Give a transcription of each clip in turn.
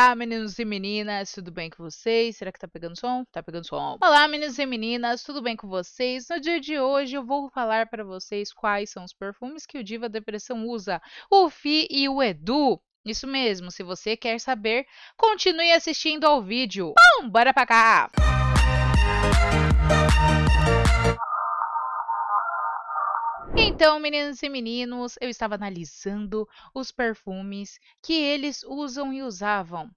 Olá, meninos e meninas, tudo bem com vocês? Será que tá pegando som? Tá pegando som. Olá, meninos e meninas, tudo bem com vocês? No dia de hoje eu vou falar para vocês quais são os perfumes que o Diva Depressão usa, o Fi e o Edu. Isso mesmo, se você quer saber, continue assistindo ao vídeo. Bom, bora pra cá! Música Então, meninas e meninos, eu estava analisando os perfumes que eles usam e usavam.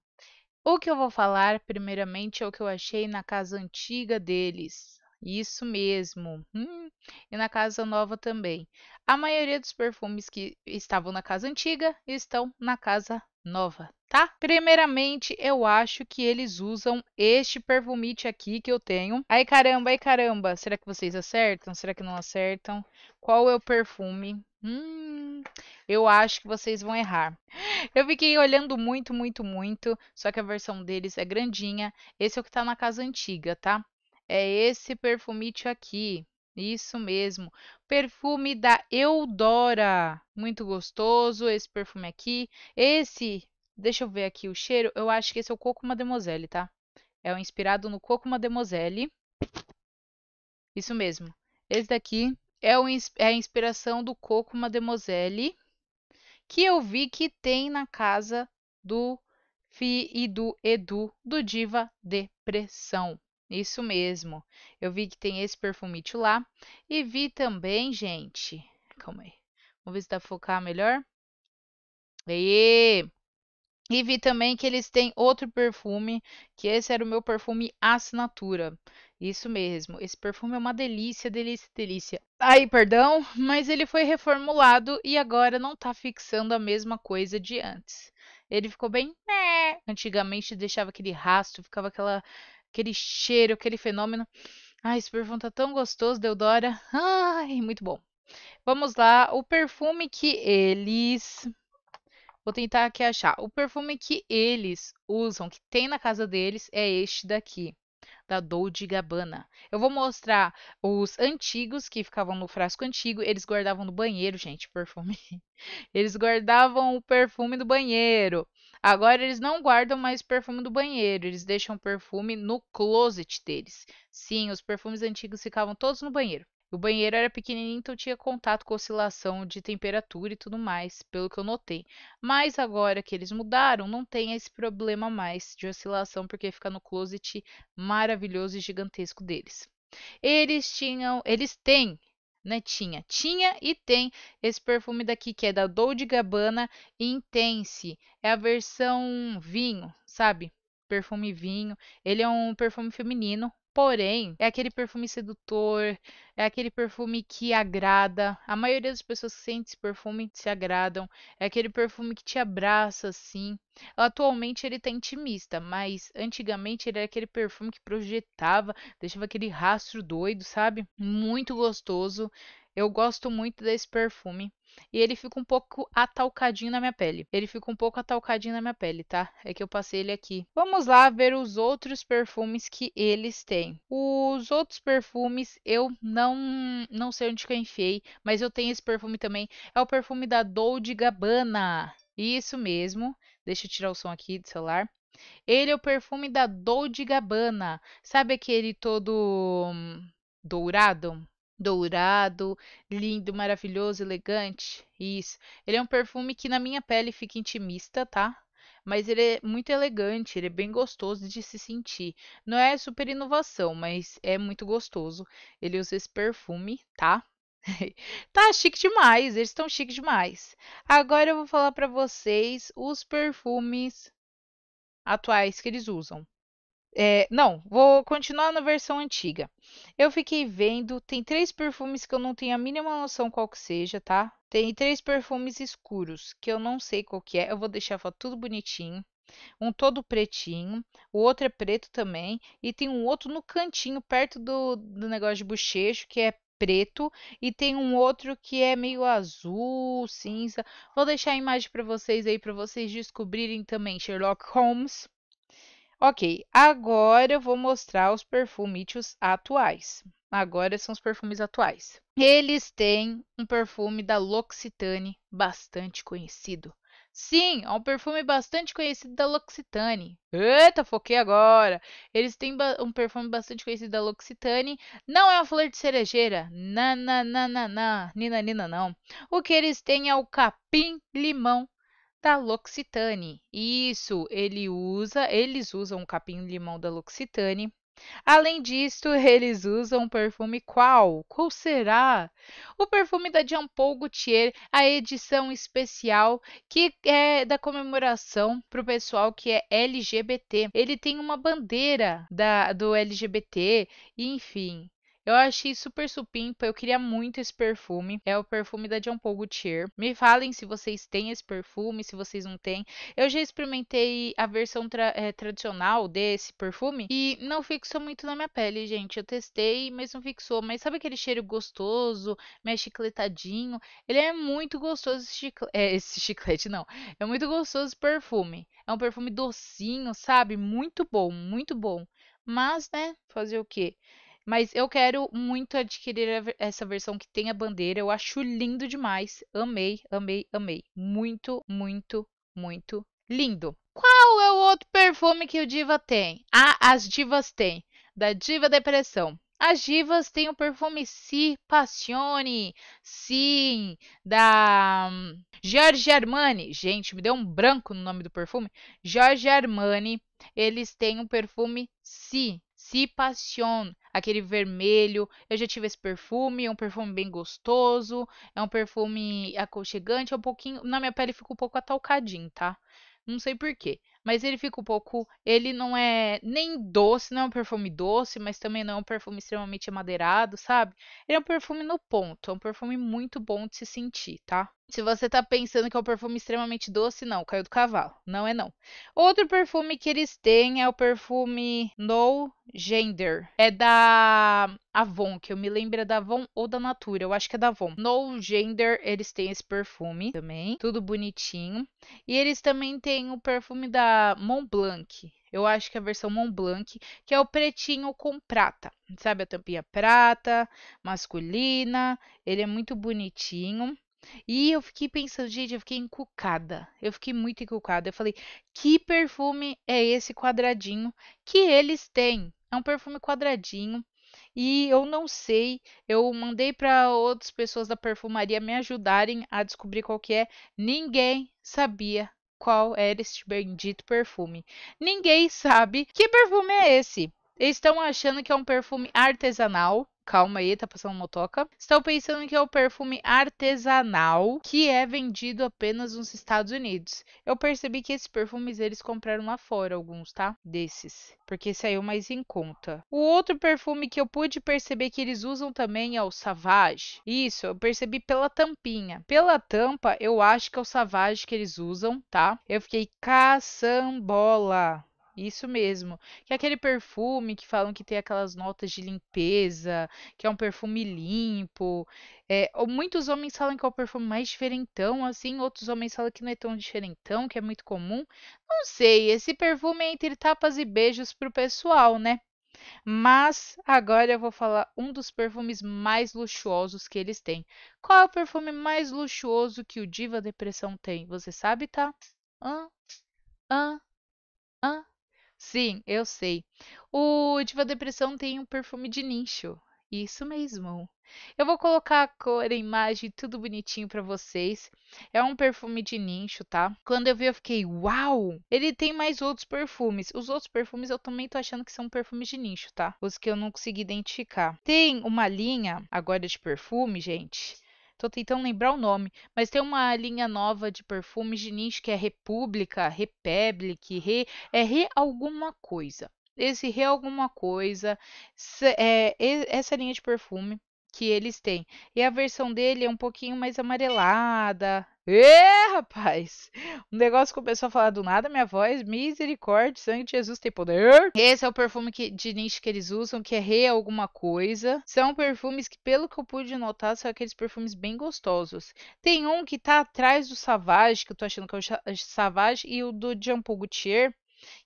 O que eu vou falar, primeiramente, é o que eu achei na casa antiga deles. Isso mesmo. Hum, e na casa nova também. A maioria dos perfumes que estavam na casa antiga estão na casa nova, tá? Primeiramente, eu acho que eles usam este perfumite aqui que eu tenho. Ai caramba, ai caramba, será que vocês acertam? Será que não acertam? Qual é o perfume? Hum, eu acho que vocês vão errar. Eu fiquei olhando muito, muito, muito, só que a versão deles é grandinha. Esse é o que tá na casa antiga, tá? É esse perfumite aqui. Isso mesmo. Perfume da Eudora. Muito gostoso esse perfume aqui. Esse, deixa eu ver aqui o cheiro. Eu acho que esse é o Coco Mademoiselle, tá? É o inspirado no Coco Mademoiselle. Isso mesmo. Esse daqui é, o, é a inspiração do Coco Mademoiselle. Que eu vi que tem na casa do Fi e do Edu, do Diva Depressão. Isso mesmo. Eu vi que tem esse perfumite lá. E vi também, gente. Calma aí. Vamos ver se dá pra focar melhor. E, e vi também que eles têm outro perfume, que esse era o meu perfume assinatura. Isso mesmo, esse perfume é uma delícia, delícia, delícia. Aí, perdão, mas ele foi reformulado e agora não tá fixando a mesma coisa de antes. Ele ficou bem, né, Antigamente deixava aquele rastro, ficava aquela aquele cheiro, aquele fenômeno. Ai, esse perfume tá tão gostoso, Deodora. Ai, muito bom. Vamos lá, o perfume que eles. Vou tentar aqui achar. O perfume que eles usam, que tem na casa deles, é este daqui da Dolce Gabbana. Eu vou mostrar os antigos que ficavam no frasco antigo, eles guardavam no banheiro, gente, perfume. Eles guardavam o perfume no banheiro. Agora eles não guardam mais perfume do banheiro, eles deixam perfume no closet deles. Sim, os perfumes antigos ficavam todos no banheiro. O banheiro era pequenininho, então tinha contato com oscilação de temperatura e tudo mais, pelo que eu notei. Mas agora que eles mudaram, não tem esse problema mais de oscilação, porque fica no closet maravilhoso e gigantesco deles. Eles tinham, eles têm né? Tinha, tinha e tem esse perfume daqui que é da Dolce Gabbana Intense. É a versão vinho, sabe? Perfume vinho. Ele é um perfume feminino, Porém, é aquele perfume sedutor, é aquele perfume que agrada. A maioria das pessoas que sente esse perfume se agradam. É aquele perfume que te abraça, assim. Atualmente ele tá intimista, mas antigamente ele era aquele perfume que projetava, deixava aquele rastro doido, sabe? Muito gostoso. Eu gosto muito desse perfume. E ele fica um pouco atalcadinho na minha pele. Ele fica um pouco atalcadinho na minha pele, tá? É que eu passei ele aqui. Vamos lá ver os outros perfumes que eles têm. Os outros perfumes eu não não sei onde que eu enfiei, mas eu tenho esse perfume também. É o perfume da Dolce Gabbana. Isso mesmo. Deixa eu tirar o som aqui do celular. Ele é o perfume da Dolce Gabbana. Sabe aquele todo dourado? dourado, lindo, maravilhoso, elegante. Isso. Ele é um perfume que na minha pele fica intimista, tá? Mas ele é muito elegante, ele é bem gostoso de se sentir. Não é super inovação, mas é muito gostoso. Ele usa esse perfume, tá? tá chique demais, eles estão chique demais. Agora eu vou falar para vocês os perfumes atuais que eles usam, é, não, vou continuar na versão antiga. Eu fiquei vendo, tem três perfumes que eu não tenho a mínima noção qual que seja, tá? Tem três perfumes escuros que eu não sei qual que é. Eu vou deixar foto tudo bonitinho. Um todo pretinho, o outro é preto também, e tem um outro no cantinho, perto do, do negócio de bochecho, que é preto, e tem um outro que é meio azul, cinza. Vou deixar a imagem para vocês aí, para vocês descobrirem também Sherlock Holmes Ok, agora eu vou mostrar os perfumítios atuais. Agora são os perfumes atuais. Eles têm um perfume da L'Occitane bastante conhecido. Sim, é um perfume bastante conhecido da L'Occitane. Eita, foquei agora. Eles têm um perfume bastante conhecido da L'Occitane. Não é a flor de cerejeira. Nananana. Nina, nina, não. O que eles têm é o capim-limão da L'Occitane. Isso, ele usa, eles usam o capim-limão da L'Occitane. Além disto, eles usam um perfume qual? Qual será? O perfume da Jean Paul Gaultier, a edição especial que é da comemoração para o pessoal que é LGBT. Ele tem uma bandeira da, do LGBT, enfim. Eu achei super supimpa, eu queria muito esse perfume. É o perfume da John Paul Gaultier. Me falem se vocês têm esse perfume, se vocês não têm. Eu já experimentei a versão tra é, tradicional desse perfume e não fixou muito na minha pele, gente. Eu testei, mas não fixou. Mas sabe aquele cheiro gostoso, meio chicletadinho? Ele é muito gostoso esse, chicle é, esse chiclete, não. É muito gostoso esse perfume. É um perfume docinho, sabe? Muito bom, muito bom. Mas, né, fazer o quê? Mas eu quero muito adquirir essa versão que tem a bandeira. Eu acho lindo demais. Amei, amei, amei. Muito, muito, muito lindo. Qual é o outro perfume que o Diva tem? Ah, as divas têm. Da Diva Depressão. As divas têm o perfume Si Passione, sim, da Giorgio hum, Armani. Gente, me deu um branco no nome do perfume. Giorgio Armani, eles têm um perfume Si, Si Passione, aquele vermelho. Eu já tive esse perfume, é um perfume bem gostoso, é um perfume aconchegante, é um pouquinho, na minha pele fica um pouco atalcadinho, tá? Não sei porquê mas ele fica um pouco. Ele não é nem doce, não é um perfume doce, mas também não é um perfume extremamente amadeirado, sabe? Ele é um perfume no ponto, é um perfume muito bom de se sentir, tá? Se você tá pensando que é um perfume extremamente doce, não, caiu do cavalo. Não é não. Outro perfume que eles têm é o perfume No Gender. É da Avon, que eu me lembro é da Avon ou da Natura, eu acho que é da Avon. No Gender, eles têm esse perfume também, tudo bonitinho. E eles também têm o perfume da da Mont Blanc. Eu acho que é a versão Mont Blanc, que é o pretinho com prata. Sabe a tampinha prata, masculina. Ele é muito bonitinho. E eu fiquei pensando, gente, eu fiquei encucada. Eu fiquei muito encucada. Eu falei, que perfume é esse quadradinho que eles têm? É um perfume quadradinho. E eu não sei, eu mandei para outras pessoas da perfumaria me ajudarem a descobrir qual que é. Ninguém sabia qual era é este bendito perfume. Ninguém sabe que perfume é esse. Estão achando que é um perfume artesanal Calma aí, tá passando motoca. Estou pensando que é o perfume artesanal que é vendido apenas nos Estados Unidos. Eu percebi que esses perfumes eles compraram lá fora alguns, tá? Desses, porque saiu mais em conta. O outro perfume que eu pude perceber que eles usam também é o Savage. Isso, eu percebi pela tampinha. Pela tampa, eu acho que é o Savage que eles usam, tá? Eu fiquei caçambola. Isso mesmo. Que é aquele perfume que falam que tem aquelas notas de limpeza, que é um perfume limpo. É, muitos homens falam que é o perfume mais diferentão, assim, outros homens falam que não é tão diferentão, que é muito comum. Não sei, esse perfume é entre tapas e beijos pro pessoal, né? Mas agora eu vou falar um dos perfumes mais luxuosos que eles têm. Qual é o perfume mais luxuoso que o Diva Depressão tem? Você sabe, tá? Hã? Hã? Hã? Sim, eu sei. O Diva Depressão tem um perfume de nicho. Isso mesmo. Eu vou colocar a cor, a imagem, tudo bonitinho para vocês. É um perfume de nicho, tá? Quando eu vi, eu fiquei, uau! Ele tem mais outros perfumes. Os outros perfumes eu também tô achando que são perfumes de nicho, tá? Os que eu não consegui identificar. Tem uma linha agora de perfume, gente, Tô tentando lembrar o nome, mas tem uma linha nova de perfumes de nicho que é República, Republic, Re, é Re alguma coisa. Esse Re alguma coisa, é, essa linha de perfume que eles têm. E a versão dele é um pouquinho mais amarelada. Ê, é, rapaz! O negócio começou a falar do nada, minha voz. Misericórdia, sangue de Jesus tem poder. Esse é o perfume que, de nicho que eles usam, que é rei alguma coisa. São perfumes que, pelo que eu pude notar, são aqueles perfumes bem gostosos. Tem um que tá atrás do Savage, que eu tô achando que é o eh, Savage, e o do Jean Paul Gaultier,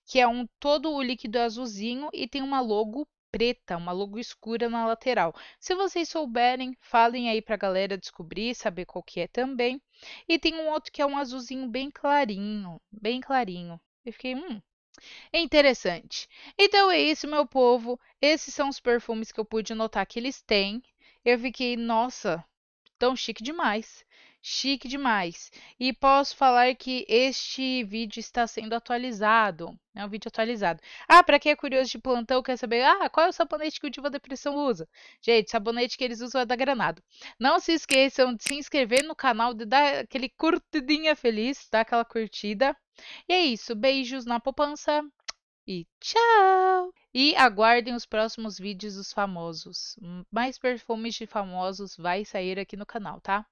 que é um todo o líquido azulzinho e tem uma logo preta, uma logo escura na lateral. Se vocês souberem, falem aí para a galera descobrir, saber qual que é também. E tem um outro que é um azulzinho bem clarinho, bem clarinho. Eu fiquei, hum, é interessante. Então é isso, meu povo. Esses são os perfumes que eu pude notar que eles têm. Eu fiquei, nossa, tão chique demais chique demais. E posso falar que este vídeo está sendo atualizado. É um vídeo atualizado. Ah, para quem é curioso de plantão, quer saber, ah, qual é o sabonete que o Diva Depressão usa? Gente, sabonete que eles usam é da Granado. Não se esqueçam de se inscrever no canal, de dar aquele curtidinha feliz, dar aquela curtida. E é isso, beijos na poupança e tchau! E aguardem os próximos vídeos dos famosos. Mais perfumes de famosos vai sair aqui no canal, tá?